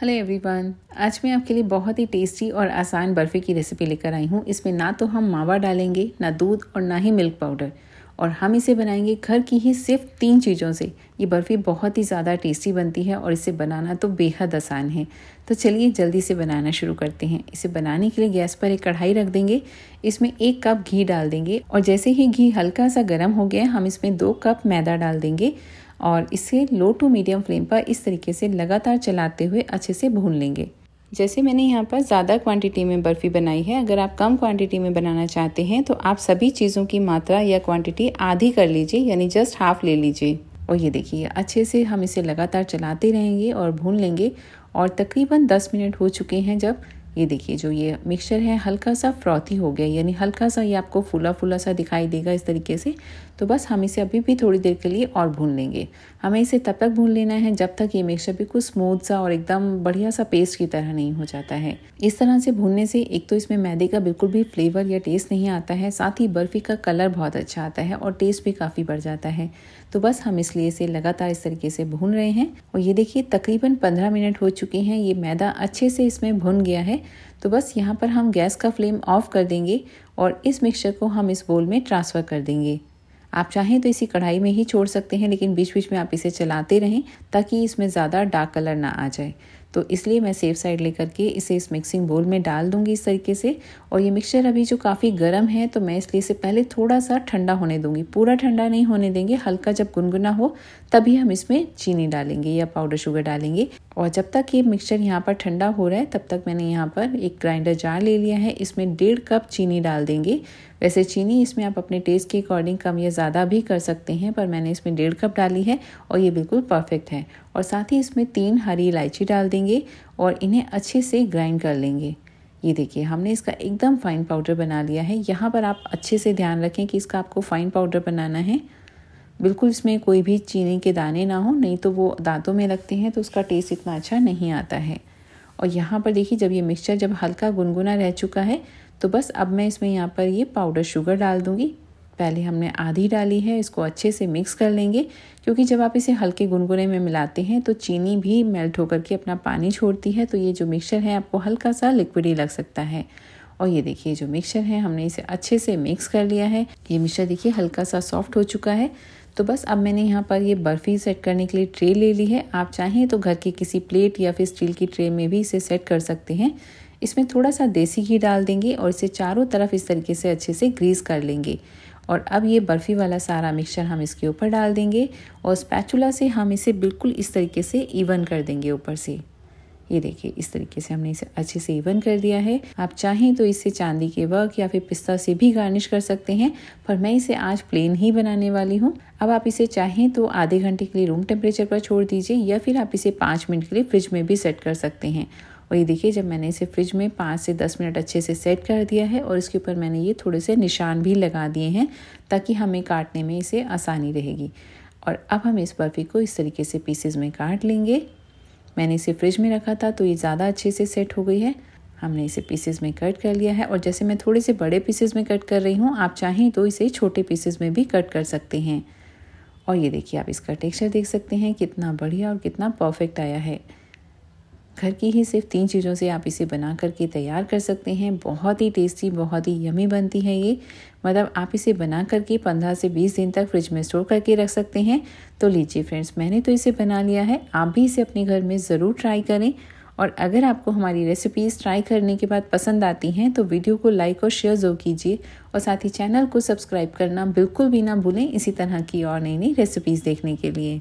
hello everyone आज मैं आपके लिए बहुत ही टेस्टी और आसान बर्फ़ी की रेसिपी लेकर आई हूँ इसमें ना तो हम मावा डालेंगे ना दूध और ना ही मिल्क पाउडर और हम इसे बनाएंगे घर की ही सिर्फ तीन चीज़ों से ये बर्फ़ी बहुत ही ज़्यादा टेस्टी बनती है और इसे बनाना तो बेहद आसान है तो चलिए जल्दी से बनाना शुरू करते हैं इसे बनाने के लिए गैस पर एक कढ़ाई रख देंगे इसमें एक कप घी डाल देंगे और जैसे ही घी हल्का सा गर्म हो गया हम इसमें दो कप मैदा डाल देंगे और इसे लो टू मीडियम फ्लेम पर इस तरीके से लगातार चलाते हुए अच्छे से भून लेंगे जैसे मैंने यहाँ पर ज़्यादा क्वांटिटी में बर्फ़ी बनाई है अगर आप कम क्वांटिटी में बनाना चाहते हैं तो आप सभी चीज़ों की मात्रा या क्वांटिटी आधी कर लीजिए यानी जस्ट हाफ ले लीजिए और ये देखिए अच्छे से हम इसे लगातार चलाते रहेंगे और भून लेंगे और तकरीबन 10 मिनट हो चुके हैं जब ये देखिए जो ये मिक्सचर है हल्का सा फ्रॉथी हो गया यानी हल्का सा ये आपको फूला फूला सा दिखाई देगा इस तरीके से तो बस हम इसे अभी भी थोड़ी देर के लिए और भून लेंगे हमें इसे तब तक भून लेना है जब तक ये मिक्सचर बिल्कुल स्मूथ सा और एकदम बढ़िया सा पेस्ट की तरह नहीं हो जाता है इस तरह से भूनने से एक तो इसमें मैदे का बिल्कुल भी फ्लेवर या टेस्ट नहीं आता है साथ ही बर्फ़ी का कलर बहुत अच्छा आता है और टेस्ट भी काफ़ी बढ़ जाता है तो बस हम इसलिए इसे लगातार इस तरीके से भून रहे हैं और ये देखिए तकरीबन पंद्रह मिनट हो चुके हैं ये मैदा अच्छे से इसमें भुन गया है तो बस यहाँ पर हम गैस का फ्लेम ऑफ कर देंगे और इस मिक्सचर को हम इस बोल में ट्रांसफ़र कर देंगे आप चाहें तो इसी कढ़ाई में ही छोड़ सकते हैं लेकिन बीच बीच में आप इसे चलाते रहें ताकि इसमें ज़्यादा डार्क कलर ना आ जाए तो इसलिए मैं सेफ साइड लेकर के इसे इस मिक्सिंग बोल में डाल दूंगी इस तरीके से और ये मिक्सचर अभी जो काफ़ी गर्म है तो मैं इसलिए इसे पहले थोड़ा सा ठंडा होने दूंगी पूरा ठंडा नहीं होने देंगे हल्का जब गुनगुना हो तभी हम इसमें चीनी डालेंगे या पाउडर शुगर डालेंगे और जब तक ये मिक्सचर यहाँ पर ठंडा हो रहा है तब तक मैंने यहाँ पर एक ग्राइंडर जार ले लिया है इसमें डेढ़ कप चीनी डाल देंगे वैसे चीनी इसमें आप अपने टेस्ट के अकॉर्डिंग कम या ज़्यादा भी कर सकते हैं पर मैंने इसमें डेढ़ कप डाली है और ये बिल्कुल परफेक्ट है और साथ ही इसमें तीन हरी इलायची डाल देंगे और इन्हें अच्छे से ग्राइंड कर लेंगे ये देखिए हमने इसका एकदम फाइन पाउडर बना लिया है यहाँ पर आप अच्छे से ध्यान रखें कि इसका आपको फाइन पाउडर बनाना है बिल्कुल इसमें कोई भी चीनी के दाने ना हो नहीं तो वो दांतों में लगते हैं तो उसका टेस्ट इतना अच्छा नहीं आता है और यहाँ पर देखिए जब ये मिक्सचर जब हल्का गुनगुना रह चुका है तो बस अब मैं इसमें यहाँ पर ये पाउडर शुगर डाल दूँगी पहले हमने आधी डाली है इसको अच्छे से मिक्स कर लेंगे क्योंकि जब आप इसे हल्के गुनगुने में मिलाते हैं तो चीनी भी मेल्ट होकर के अपना पानी छोड़ती है तो ये जो मिक्सचर है आपको हल्का सा लिक्विड ही लग सकता है और ये देखिए जो मिक्सचर है हमने इसे अच्छे से मिक्स कर लिया है ये मिक्सचर देखिए हल्का सा सॉफ्ट हो चुका है तो बस अब मैंने यहाँ पर ये बर्फ़ी सेट करने के लिए ट्रे ले ली है आप चाहें तो घर के किसी प्लेट या फिर स्टील की ट्रे में भी इसे सेट कर सकते हैं इसमें थोड़ा सा देसी घी डाल देंगे और इसे चारों तरफ इस तरीके से अच्छे से ग्रीस कर लेंगे और अब ये बर्फ़ी वाला सारा मिक्सचर हम इसके ऊपर डाल देंगे और स्पैचुला से हम इसे बिल्कुल इस तरीके से इवन कर देंगे ऊपर से ये देखिए इस तरीके से हमने इसे अच्छे से इवन कर दिया है आप चाहें तो इसे चांदी के वर्क या फिर पिस्ता से भी गार्निश कर सकते हैं पर मैं इसे आज प्लेन ही बनाने वाली हूँ अब आप इसे चाहें तो आधे घंटे के लिए रूम टेम्परेचर पर छोड़ दीजिए या फिर आप इसे पाँच मिनट के लिए फ्रिज में भी सेट कर सकते हैं और ये देखिए जब मैंने इसे फ्रिज में पाँच से दस मिनट अच्छे से सेट कर दिया है और इसके ऊपर मैंने ये थोड़े से निशान भी लगा दिए हैं ताकि हमें काटने में इसे आसानी रहेगी और अब हम इस बर्फ़ी को इस तरीके से पीसेज में काट लेंगे मैंने इसे फ्रिज में रखा था तो ये ज़्यादा अच्छे से सेट हो गई है हमने इसे पीसेज में कट कर लिया है और जैसे मैं थोड़े से बड़े पीसेज में कट कर रही हूँ आप चाहें तो इसे छोटे पीसेज में भी कट कर सकते हैं और ये देखिए आप इसका टेक्सचर देख सकते हैं कितना बढ़िया और कितना परफेक्ट आया है घर की ही सिर्फ तीन चीज़ों से आप इसे बना करके तैयार कर सकते हैं बहुत ही टेस्टी बहुत ही यमी बनती है ये मतलब आप इसे बना करके पंद्रह से बीस दिन तक फ्रिज में स्टोर करके रख सकते हैं तो लीजिए फ्रेंड्स मैंने तो इसे बना लिया है आप भी इसे अपने घर में ज़रूर ट्राई करें और अगर आपको हमारी रेसिपीज़ ट्राई करने के बाद पसंद आती हैं तो वीडियो को लाइक और शेयर ज़रूर कीजिए और साथ ही चैनल को सब्सक्राइब करना बिल्कुल भी ना भूलें इसी तरह की और नई नई रेसिपीज़ देखने के लिए